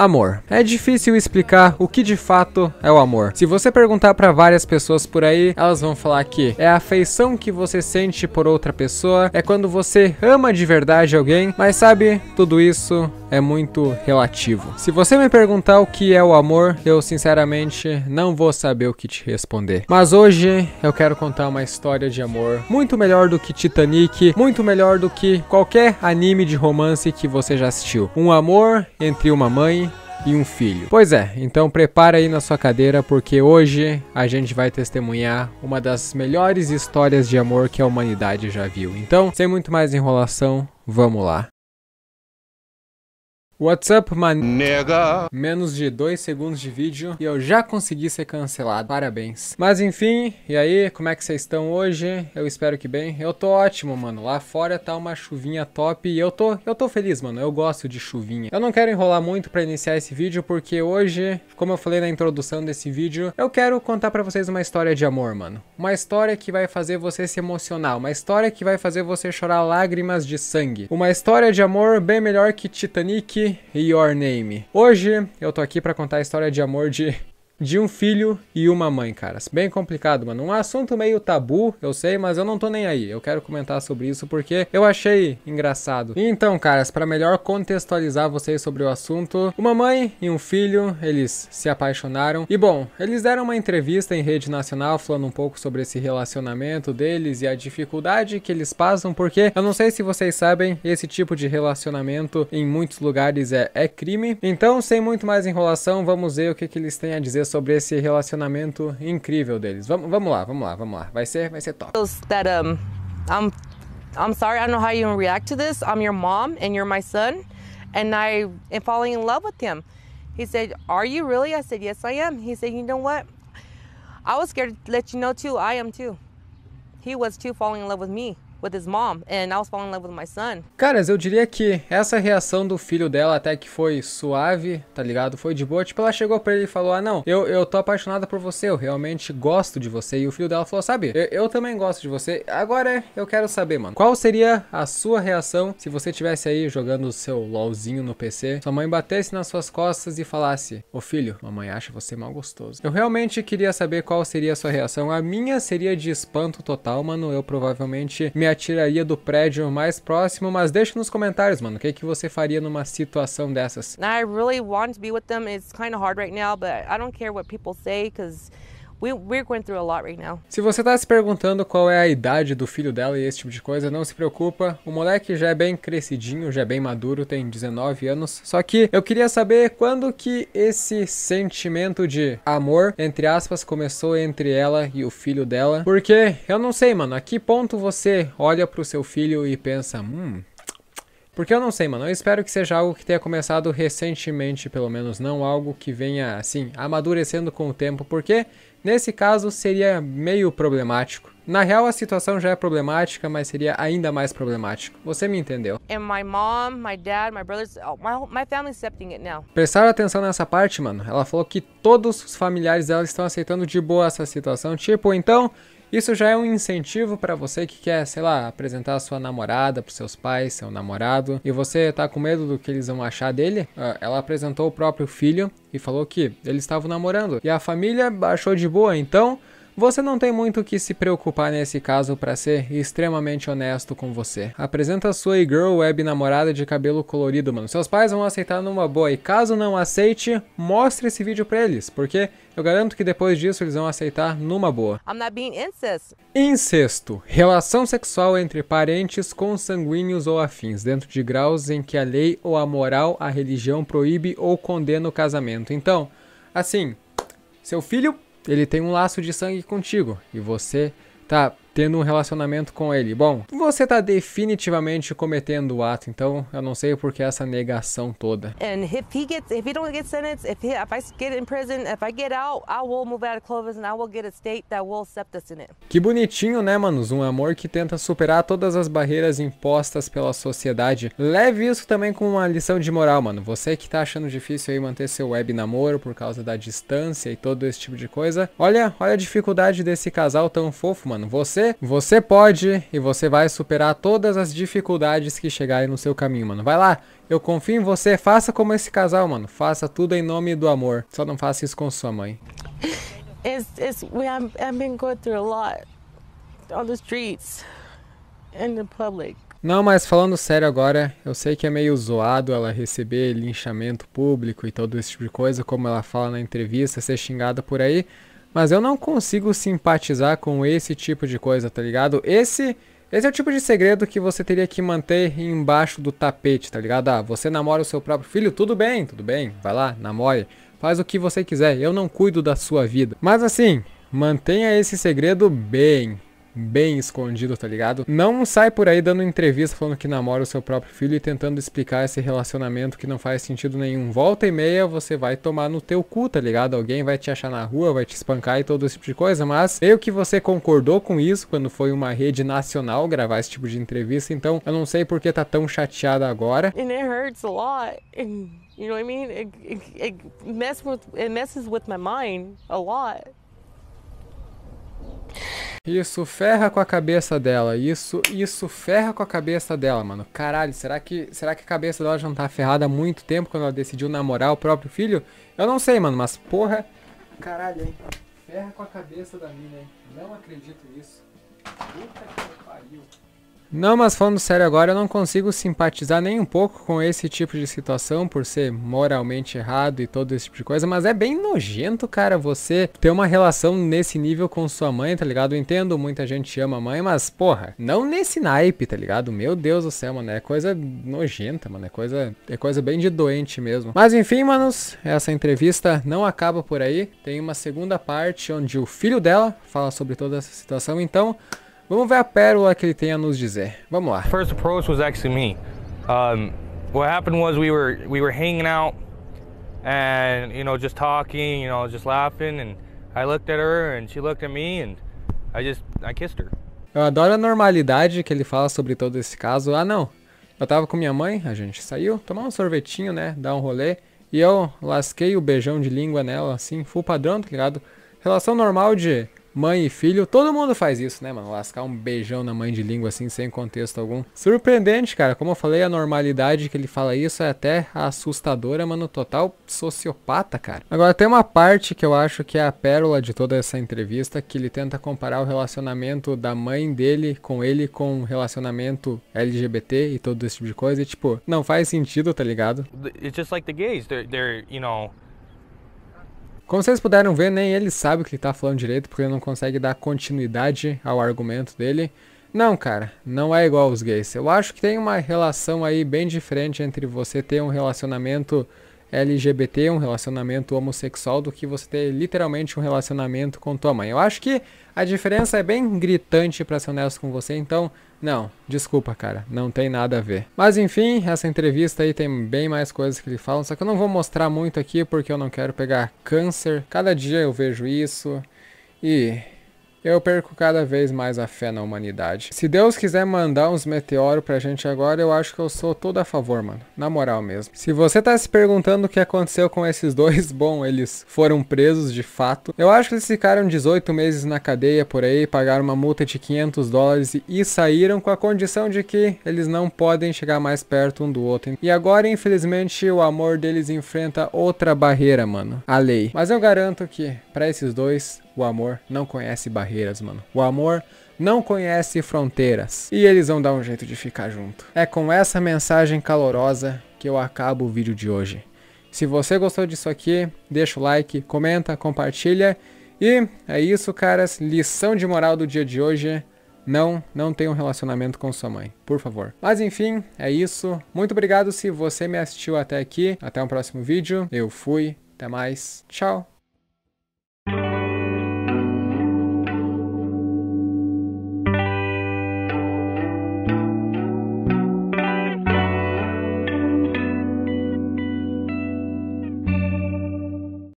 Amor. É difícil explicar o que de fato é o amor. Se você perguntar para várias pessoas por aí, elas vão falar que é a afeição que você sente por outra pessoa, é quando você ama de verdade alguém, mas sabe, tudo isso é muito relativo. Se você me perguntar o que é o amor, eu sinceramente não vou saber o que te responder. Mas hoje eu quero contar uma história de amor muito melhor do que Titanic, muito melhor do que qualquer anime de romance que você já assistiu. Um amor entre uma mãe e um filho. Pois é, então prepara aí na sua cadeira porque hoje a gente vai testemunhar uma das melhores histórias de amor que a humanidade já viu. Então, sem muito mais enrolação, vamos lá up, man... Nega. Menos de 2 segundos de vídeo e eu já consegui ser cancelado. Parabéns. Mas enfim, e aí, como é que vocês estão hoje? Eu espero que bem. Eu tô ótimo, mano. Lá fora tá uma chuvinha top e eu tô, eu tô feliz, mano. Eu gosto de chuvinha. Eu não quero enrolar muito pra iniciar esse vídeo porque hoje, como eu falei na introdução desse vídeo, eu quero contar pra vocês uma história de amor, mano. Uma história que vai fazer você se emocionar. Uma história que vai fazer você chorar lágrimas de sangue. Uma história de amor bem melhor que Titanic e Your Name. Hoje eu tô aqui para contar a história de amor de de um filho e uma mãe, cara. Bem complicado, mano. Um assunto meio tabu, eu sei, mas eu não tô nem aí. Eu quero comentar sobre isso porque eu achei engraçado. Então, caras, para melhor contextualizar vocês sobre o assunto, uma mãe e um filho, eles se apaixonaram. E bom, eles deram uma entrevista em rede nacional falando um pouco sobre esse relacionamento deles e a dificuldade que eles passam, porque eu não sei se vocês sabem, esse tipo de relacionamento em muitos lugares é, é crime. Então, sem muito mais enrolação, vamos ver o que, que eles têm a dizer sobre esse relacionamento incrível deles. Vamos, vamos lá, vamos lá, vamos lá. Vai ser, vai ser top. That um, I'm, I'm sorry, I don't know how you react to this. I'm your mom and you're my son, and I am falling in love with him. He said, "Are you really?" I said, "Yes, I am." He said, "You know what? I was scared to let you know too. I am too. He was too falling in love with me." with his mom and I was falling in love with my son. Caras, eu diria que essa reação do filho dela até que foi suave, tá ligado? Foi de boa. Tipo, ela chegou pra ele e falou: Ah, não, eu, eu tô apaixonada por você, eu realmente gosto de você. E o filho dela falou: Sabe, eu, eu também gosto de você. Agora eu quero saber, mano, qual seria a sua reação se você tivesse aí jogando o seu LOLzinho no PC, sua mãe batesse nas suas costas e falasse: Ô filho, mamãe acha você mal gostoso. Eu realmente queria saber qual seria a sua reação. A minha seria de espanto total, mano. Eu provavelmente me atiraria do prédio mais próximo, mas deixa nos comentários, mano, o que, que você faria numa situação dessas. I really want to be with them. It's kind of hard right now, but I don't care what people say, because... Se você está se perguntando qual é a idade do filho dela e esse tipo de coisa, não se preocupa. O moleque já é bem crescidinho, já é bem maduro, tem 19 anos. Só que eu queria saber quando que esse sentimento de amor, entre aspas, começou entre ela e o filho dela. Porque eu não sei, mano, a que ponto você olha pro seu filho e pensa, hum, porque eu não sei, mano. Eu espero que seja algo que tenha começado recentemente, pelo menos. Não algo que venha, assim, amadurecendo com o tempo. Porque, nesse caso, seria meio problemático. Na real, a situação já é problemática, mas seria ainda mais problemático. Você me entendeu. My Prestaram atenção nessa parte, mano? Ela falou que todos os familiares dela estão aceitando de boa essa situação. Tipo, então, isso já é um incentivo para você que quer, sei lá, apresentar a sua namorada para seus pais, seu namorado, e você tá com medo do que eles vão achar dele. Ah, ela apresentou o próprio filho e falou que eles estavam namorando e a família achou de boa, então você não tem muito o que se preocupar nesse caso para ser extremamente honesto com você. Apresenta sua e-girl web namorada de cabelo colorido, mano. Seus pais vão aceitar numa boa e caso não aceite, mostre esse vídeo para eles, porque eu garanto que depois disso eles vão aceitar numa boa. I'm not being incest. Incesto. Relação sexual entre parentes consanguíneos ou afins, dentro de graus em que a lei ou a moral, a religião proíbe ou condena o casamento. Então, assim, seu filho ele tem um laço de sangue contigo e você tá tendo um relacionamento com ele. Bom, você está definitivamente cometendo o ato, então eu não sei por que essa negação toda. And if he gets if he don't get sentenced, if he if I get in prison, if I get out, I will move out of Clovis and I will get a state that will accept us in it. Que bonitinho, né, manos? Um amor que tenta superar todas as barreiras impostas pela sociedade. Leve isso também como uma lição de moral, mano. Você que tá achando difícil aí manter seu web namoro por causa da distância e todo esse tipo de coisa. Olha, olha a dificuldade desse casal tão fofo, mano. Você você, pode e você vai superar todas as dificuldades que chegarem no seu caminho, mano. Vai lá, eu confio em você, faça como esse casal, mano. Faça tudo em nome do amor. Só não faça isso com sua mãe. It's, it's, we have, I've been going through a lot on the streets and the public. Não, mas falando sério agora, eu sei que é meio zoado ela receber linchamento público e todo esse tipo de coisa, como ela fala na entrevista, ser xingada por aí, mas eu não consigo simpatizar com esse tipo de coisa, tá ligado? Esse, esse é o tipo de segredo que você teria que manter embaixo do tapete, tá ligado? Ah, você namora o seu próprio filho, tudo bem, tudo bem, vai lá, namore. Faz o que você quiser, eu não cuido da sua vida. Mas assim, mantenha esse segredo bem bem escondido, tá ligado? Não sai por aí dando entrevista falando que namora o seu próprio filho e tentando explicar esse relacionamento que não faz sentido nenhum. Volta e meia você vai tomar no teu cu, tá ligado? Alguém vai te achar na rua, vai te espancar e todo esse tipo de coisa, mas meio que você concordou com isso quando foi uma rede nacional gravar esse tipo de entrevista, então eu não sei por que tá tão chateada agora. And it hurts a lot. you know what I mean? It, it, it, mess with, it messes with my mind a lot. Isso, ferra com a cabeça dela. Isso, isso, ferra com a cabeça dela, mano. Caralho, será que, será que a cabeça dela já não tá ferrada há muito tempo quando ela decidiu namorar o próprio filho? Eu não sei, mano, mas porra. Caralho, hein? Ferra com a cabeça da mina, hein? Não acredito nisso. Puta que pariu. Não, mas falando sério agora, eu não consigo simpatizar nem um pouco com esse tipo de situação por ser moralmente errado e todo esse tipo de coisa, mas é bem nojento, cara, você ter uma relação nesse nível com sua mãe, tá ligado? Eu entendo, muita gente ama a mãe, mas porra, não nesse naipe, tá ligado? Meu Deus do céu, mano, é coisa nojenta, mano, é coisa, é coisa bem de doente mesmo. Mas enfim, manos, essa entrevista não acaba por aí, tem uma segunda parte onde o filho dela fala sobre toda essa situação, então... Vamos ver a pérola que ele tem a nos dizer. Vamos lá. First approach was actually me. Um, what happened was we were we were hanging out and you know just talking, you know just laughing, and I looked at her and she looked at me and I just I kissed her. Eu adoro a normalidade que ele fala sobre todo esse caso. Ah não, eu tava com minha mãe, a gente saiu, tomar um sorvetinho, né, dar um rolê, e eu lasquei o beijão de língua nela, assim, full padrão, tá ligado? Relação normal de Mãe e filho, todo mundo faz isso, né, mano? Lascar um beijão na mãe de língua assim, sem contexto algum. Surpreendente, cara. Como eu falei, a normalidade que ele fala isso é até assustadora, mano. Total sociopata, cara. Agora, tem uma parte que eu acho que é a pérola de toda essa entrevista, que ele tenta comparar o relacionamento da mãe dele com ele com o relacionamento LGBT e todo esse tipo de coisa. E, tipo, não faz sentido, tá ligado? It's just like the gays. They're, they're you know. Como vocês puderam ver, nem ele sabe o que ele tá falando direito, porque ele não consegue dar continuidade ao argumento dele. Não, cara, não é igual aos gays. Eu acho que tem uma relação aí bem diferente entre você ter um relacionamento LGBT, um relacionamento homossexual, do que você ter literalmente um relacionamento com tua mãe. Eu acho que a diferença é bem gritante para ser honesto com você, então, não, desculpa, cara, não tem nada a ver. Mas enfim, essa entrevista aí tem bem mais coisas que ele fala, só que eu não vou mostrar muito aqui porque eu não quero pegar câncer. Cada dia eu vejo isso e eu perco cada vez mais a fé na humanidade. Se Deus quiser mandar uns meteoros pra gente agora, eu acho que eu sou todo a favor, mano. Na moral mesmo. Se você tá se perguntando o que aconteceu com esses dois, bom, eles foram presos de fato. Eu acho que eles ficaram 18 meses na cadeia por aí, pagaram uma multa de 500 dólares e saíram com a condição de que eles não podem chegar mais perto um do outro. E agora, infelizmente, o amor deles enfrenta outra barreira, mano. A lei. Mas eu garanto que para esses dois o amor não conhece barreiras, mano. O amor não conhece fronteiras. E eles vão dar um jeito de ficar junto. É com essa mensagem calorosa que eu acabo o vídeo de hoje. Se você gostou disso aqui, deixa o like, comenta, compartilha. E é isso, caras. Lição de moral do dia de hoje. Não, não tenha um relacionamento com sua mãe, por favor. Mas enfim, é isso. Muito obrigado se você me assistiu até aqui. Até um próximo vídeo. Eu fui. Até mais. Tchau.